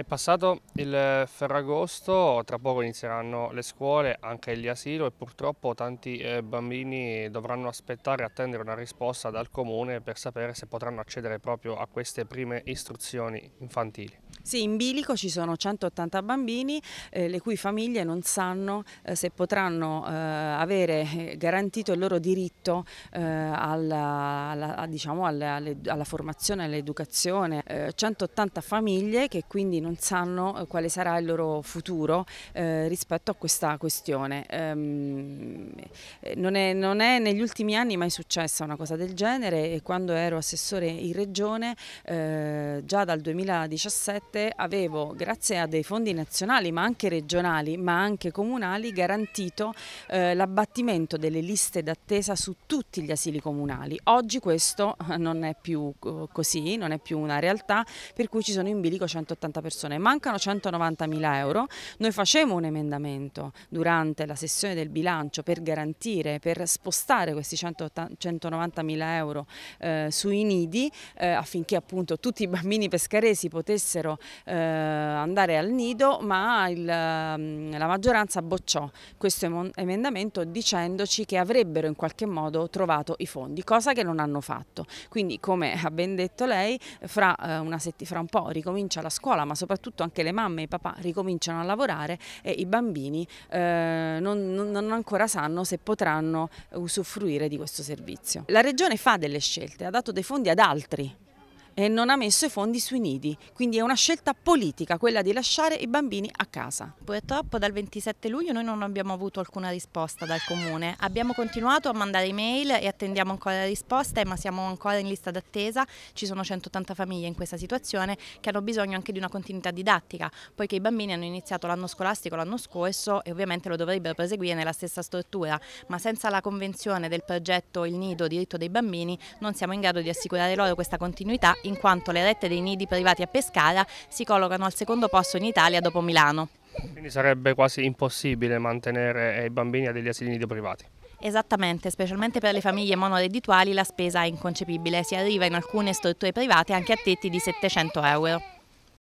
È passato il Ferragosto, tra poco inizieranno le scuole, anche gli asilo e purtroppo tanti eh, bambini dovranno aspettare e attendere una risposta dal comune per sapere se potranno accedere proprio a queste prime istruzioni infantili. Sì, in bilico ci sono 180 bambini eh, le cui famiglie non sanno eh, se potranno eh, avere eh, garantito il loro diritto eh, alla, alla, diciamo, alla, alla, formazione, all'educazione. 180 eh, famiglie che quindi non sanno quale sarà il loro futuro rispetto a questa questione. Ehm, non, è, non, è, negli ultimi anni mai successa una cosa del genere e quando ero assessore in regione già dal 2017 parte avevo, grazie a dei fondi nazionali ma anche regionali, ma anche comunali, garantito eh, l'abbattimento delle liste d'attesa su tutti gli asili comunali. Oggi questo eh, non è più così, non è più una realtà, per cui ci sono in bilico 180 persone. Mancano 190 mila euro, noi facciamo un emendamento durante la sessione del bilancio per garantire, per spostare questi 190 mila euro eh, sui nidi eh, affinché appunto tutti i bambini pescaresi potessero eh, andare al nido, ma il, mm, la maggioranza bocciò questo emendamento dicendoci che avrebbero in qualche modo trovato i fondi, cosa che non hanno fatto. Quindi come ha ben detto lei, fra, eh, fra un po' ricomincia la scuola, ma soprattutto anche le mamme e i papà ricominciano a lavorare e i bambini eh, non, non ancora sanno se potranno usufruire di questo servizio. La Regione fa delle scelte, ha dato dei fondi ad altri e non ha messo i fondi sui nidi, quindi è una scelta politica quella di lasciare i bambini a casa. Purtroppo dal 27 luglio noi non abbiamo avuto alcuna risposta dal comune, abbiamo continuato a mandare email e attendiamo ancora risposte ma siamo ancora in lista d'attesa, ci sono 180 famiglie in questa situazione che hanno bisogno anche di una continuità didattica, poiché i bambini hanno iniziato l'anno scolastico l'anno scorso e ovviamente lo dovrebbero proseguire nella stessa struttura, ma senza la convenzione del progetto Il Nido diritto dei bambini non siamo in grado di assicurare loro questa continuità in quanto le rette dei nidi privati a Pescara si collocano al secondo posto in Italia dopo Milano. Quindi sarebbe quasi impossibile mantenere eh, i bambini a degli asili nido privati. Esattamente, specialmente per le famiglie monoreddituali la spesa è inconcepibile, si arriva in alcune strutture private anche a tetti di 700 euro.